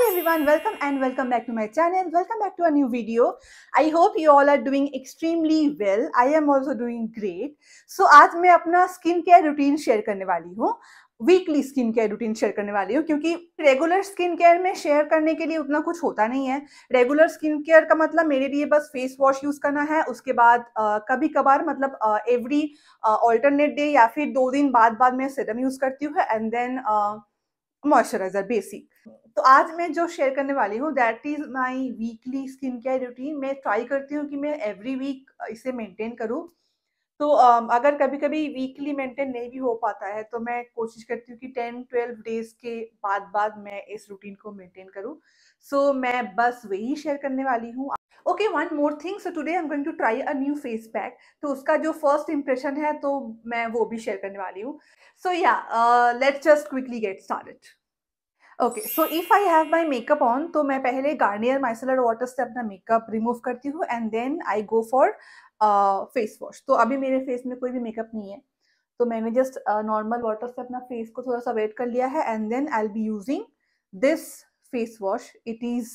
Hi everyone, welcome and welcome back to my channel. Welcome back to a new video. I hope you all are doing extremely well. I am also doing great. So आज मैं अपना skin care routine share करने वाली हूँ weekly skin care routine share करने वाली हूँ क्योंकि रेगुलर स्किन केयर में शेयर करने के लिए उतना कुछ होता नहीं है रेगुलर स्किन केयर का मतलब मेरे लिए बस फेस वॉश यूज करना है उसके बाद आ, कभी कभार मतलब एवरी ऑल्टरनेट डे या फिर दो दिन बाद बाद में सिरम यूज करती हूँ एंड देन मॉइस्चराइजर बेसिक तो आज मैं जो शेयर करने वाली हूँ that is my weekly skin care routine मैं ट्राई करती हूँ कि मैं एवरी वीक इसे मेंटेन करूँ तो अगर कभी कभी वीकली मेंटेन नहीं भी हो पाता है तो मैं कोशिश करती हूँ कि टेन ट्वेल्व डेज के बाद बाद मैं इस रूटीन को मेंटेन करूँ सो so, मैं बस वही शेयर करने वाली हूँ okay one more thing so today I am going to try a new face pack तो उसका जो फर्स्ट इम्प्रेशन है तो मैं वो भी शेयर करने वाली हूँ so yeah let's just quickly get started okay so if I have my makeup on तो मैं पहले गार्नियर माइसलर वाटर से अपना मेकअप रिमूव करती हूँ and then I go for face wash तो अभी मेरे फेस में कोई भी मेकअप नहीं है तो मैंने जस्ट नॉर्मल वाटर से अपना फेस को थोड़ा सा वेट कर लिया है and then I'll be using this face wash it is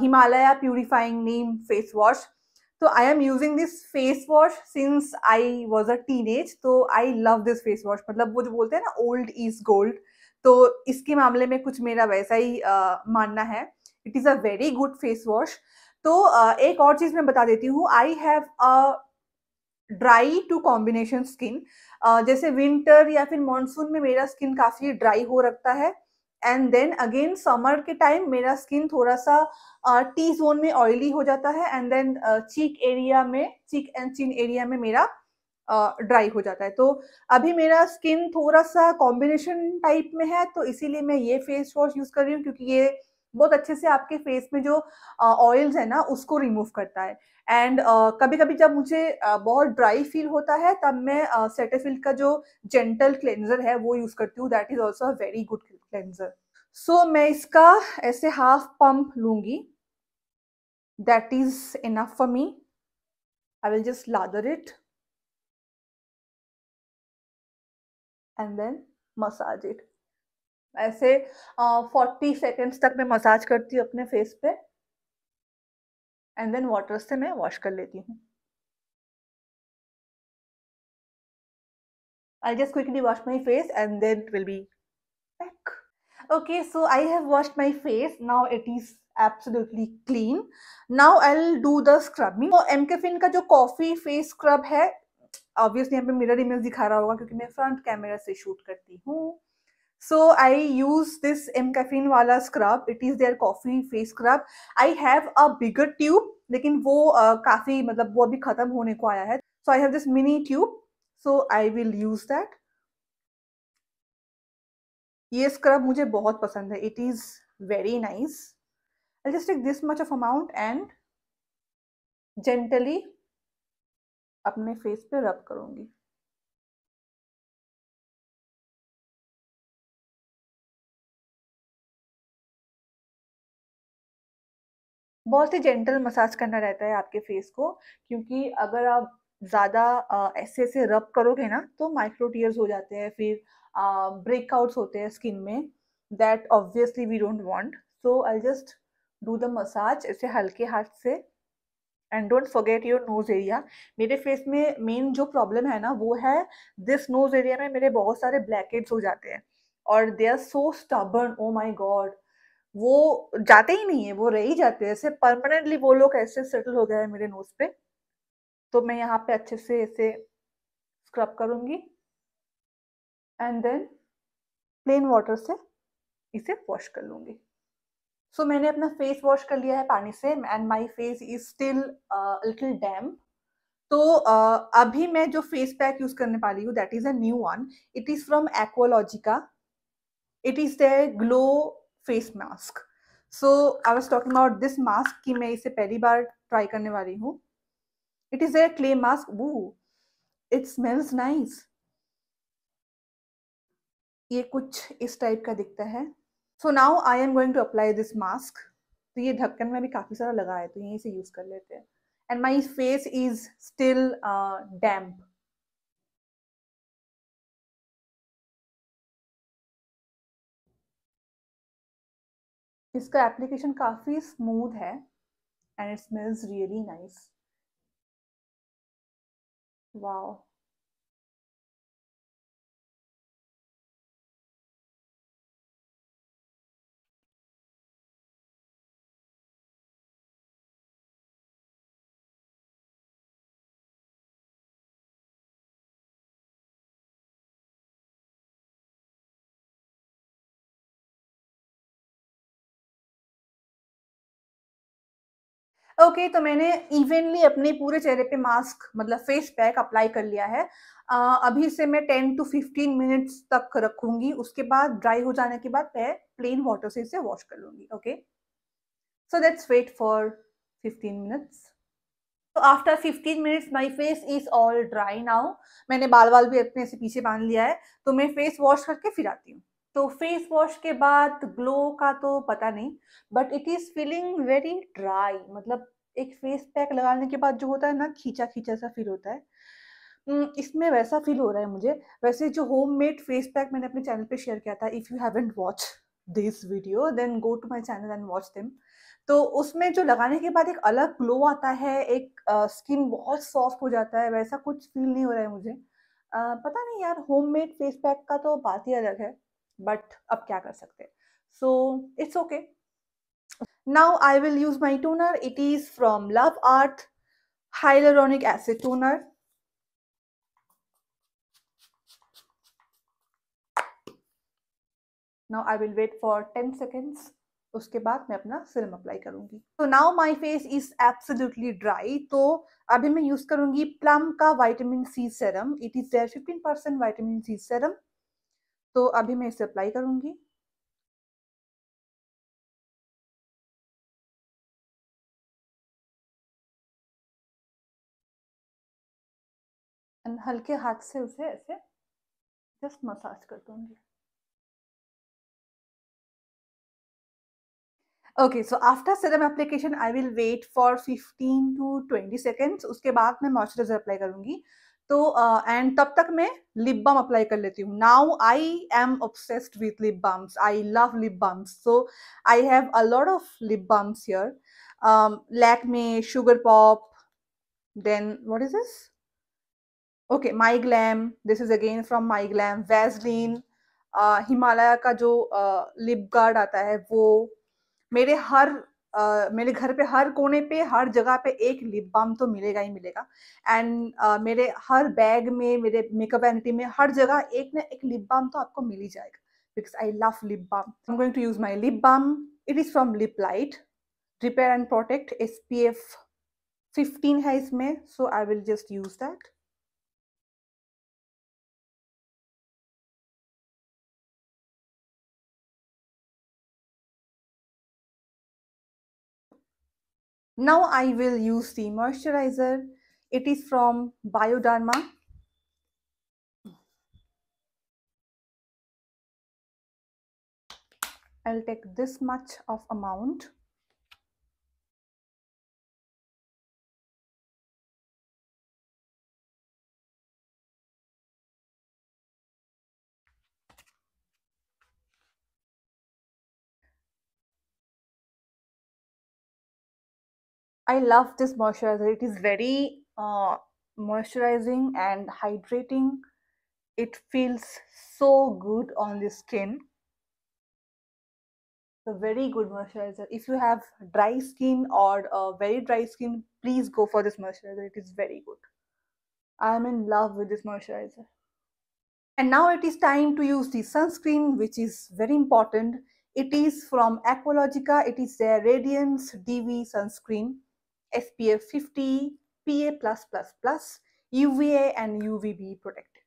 Himalaya purifying neem face wash तो I am using this face wash since I was a teenage तो I love this face wash मतलब वो जो बोलते हैं ना old is gold तो इसके मामले में कुछ मेरा वैसा ही आ, मानना है इट इज़ तो, a very good face wash तो आ, एक और चीज़ मैं बता देती हूँ I have a dry to combination skin जैसे विंटर या फिर मानसून में मेरा स्किन काफ़ी ड्राई हो रखता है एंड देन अगेन समर के टाइम मेरा स्किन थोड़ा सा टी जोन में ऑयली हो जाता है एंड देन चीक एरिया में चीक एंड चिन एरिया में मेरा ड्राई हो जाता है तो अभी मेरा स्किन थोड़ा सा कॉम्बिनेशन टाइप में है तो इसीलिए मैं ये फेस वॉश यूज़ कर रही हूँ क्योंकि ये बहुत अच्छे से आपके फेस में जो ऑयल्स है ना उसको रिमूव करता है एंड uh, कभी कभी जब मुझे uh, बहुत ड्राई फील होता है तब मैं सेटेफिल uh, का जो जेंटल क्लेंजर है वो यूज़ करती हूँ that is also a very good cleanser so मैं इसका ऐसे हाफ पम्प लूँगी that is enough for me I will just lather it and then massage it ऐसे फोर्टी uh, सेकेंड्स तक मैं मसाज करती हूँ अपने फेस पे एंड देन वाटर से मैं वॉश कर लेती हूँ I'll just quickly wash my face and then it will be back. Okay, so I have washed my face. Now it is absolutely clean. Now I'll do the scrubbing. So MK Fin का जो coffee face scrub है obviously यहाँ पे mirror image दिखा रहा होगा क्योंकि मैं फ्रंट कैमरा से शूट करती हूँ so I use this M caffeine वाला scrub it is their coffee face scrub I have a bigger tube लेकिन वो uh, काफी मतलब वो अभी खत्म होने को आया है so I have this mini tube so I will use that ये स्क्रब मुझे बहुत पसंद है it is very nice I just take this much of amount and gently अपने फेस पे रब करूंगी बहुत ही जेंटल मसाज करना रहता है आपके फेस को क्योंकि अगर आप ज़्यादा ऐसे ऐसे रब करोगे ना तो माइक्रो टीयर्स हो जाते हैं फिर ब्रेकआउट्स होते हैं स्किन में that obviously we don't want so I just do the massage ऐसे हल्के हाथ से and don't forget your nose area मेरे फेस में मेन जो प्रॉब्लम है ना वो है दिस नोज़ एरिया में मेरे बहुत सारे ब्लैकेट्स हो जाते हैं और they are so stubborn oh my god वो जाते ही नहीं है वो रह ही जाते हैं ऐसे परमानेंटली वो लोग ऐसे सेटल हो गए हैं मेरे नोज़ पे तो मैं यहाँ पे अच्छे से ऐसे स्क्रब करूंगी एंड देन प्लेन वाटर से इसे वॉश कर लूंगी सो so, मैंने अपना फेस वॉश कर लिया है पानी से and my face is still little damp तो uh, अभी मैं जो फेस पैक यूज करने पा रही हूँ that is a new one it is from Aqualogica it is the glow face mask so I was talking about this mask की मैं इसे पहली बार ट्राई करने वाली हूँ it is a clay mask वो इट स्मेल्स नाइस ये कुछ इस टाइप का दिखता है so now I am going to apply this mask तो ये ढक्कन में भी काफ़ी सारा लगा है तो यहीं से यूज़ कर लेते हैं and my face is still damp इसका एप्लीकेशन काफ़ी स्मूथ है and it smells really nice wow okay okay, तो मैंने इवेंटली अपने पूरे चेहरे पे मास्क मतलब फेस पैक अप्लाई कर लिया है अभी से मैं टेन टू फिफ्टीन मिनट्स तक रखूंगी उसके बाद ड्राई हो जाने के बाद मैं प्लेन वाटर से इसे वॉश कर लूँगी okay so that's wait for fifteen minutes तो after fifteen minutes my face is all dry now मैंने बाल बाल भी अपने से पीछे बांध लिया है तो मैं फेस वॉश करके फिर आती हूँ तो फेस वॉश के बाद ग्लो का तो पता नहीं but it is feeling very dry मतलब एक फेस पैक लगाने के बाद जो होता है ना खींचा खींचा सा फील होता है हम्म, इसमें वैसा फील हो रहा है मुझे वैसे जो होम मेड फेस पैक मैंने अपने चैनल पे शेयर किया था if you haven't watch this video then go to my channel and watch them तो उसमें जो लगाने के बाद एक अलग ग्लो आता है एक स्किन uh, बहुत सॉफ्ट हो जाता है वैसा कुछ फील नहीं हो रहा है मुझे uh, पता नहीं यार होम मेड फेस पैक का तो बात ही अलग है बट अब क्या कर सकते हैं so it's okay now I will use my toner it is from Love Earth hyaluronic acid toner now I will wait for ten seconds उसके बाद मैं अपना सिरम अप्लाई करूंगी तो नाउ माई फेस इज एब्सोल्यूटली ड्राई तो अभी मैं यूज करूंगी प्लम का vitamin C serum it is their percent vitamin C serum तो अभी मैं इसे अप्लाई करूंगी हल्के हाथ से उसे ऐसे जस्ट मसाज कर दूंगी okay so after serum application I will wait for 15 to 20 seconds उसके बाद मैं मॉइस्चराइजर अप्लाई करूंगी तो एंड uh, तब तक मैं लिप बाम अप्लाई कर लेती हूँ now I am obsessed with lip balms I love lip balms so I have a lot of lip balms here Lakme Sugar Pop then what is this okay my glam this is again from my glam Vaseline Himalaya का जो lip uh, guard आता है वो मेरे हर मेरे घर पे हर कोने पे हर जगह पे एक लिप बाम तो मिलेगा ही मिलेगा एंड मेरे हर बैग में मेरे मेकअप एंटी में हर जगह एक ना एक लिप बाम तो आपको मिल ही जाएगा because I love lip balm I am going to use my lip balm it is from lip light repair and protect S P F fifteen है इसमें so I will just use that Now I will use the moisturizer. It is from Bioderma. I'll take this much of amount. I love this moisturizer. It is very uh, moisturizing and hydrating. It feels so good on the skin. a very good moisturizer. If you have dry skin or a very dry skin, please go for this moisturizer. It is very good. I am in love with this moisturizer. And now it is time to use the sunscreen, which is very important. It is from Aqualogica. It is their Radiance DV sunscreen. SPF 50, PA+++, UVA and UVB protected.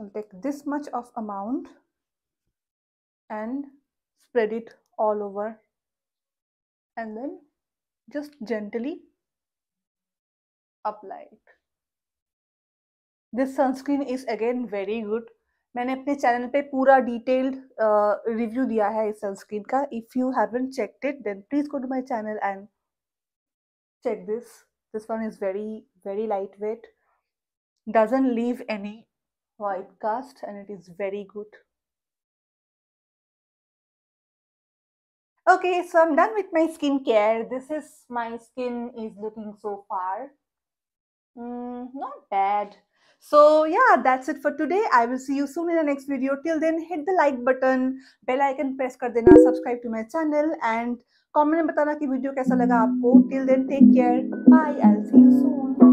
I'll take this much of amount and spread it all over and then just gently apply it. This sunscreen is again very good मैंने अपने channel पे पूरा detailed review uh, दिया है इस sunscreen का if you haven't checked it then please go to my channel and check this this one is very very lightweight doesn't leave any white cast and it is very good okay so i'm done with my skincare this is my skin is looking so far mm, not bad So yeah, that's it for today. I will see you soon in the next video. Till then, hit the like button, bell icon press kar dena, subscribe to my channel and comment में batana ki video kaisa laga aapko. Till then, take care. Bye. I'll see you soon.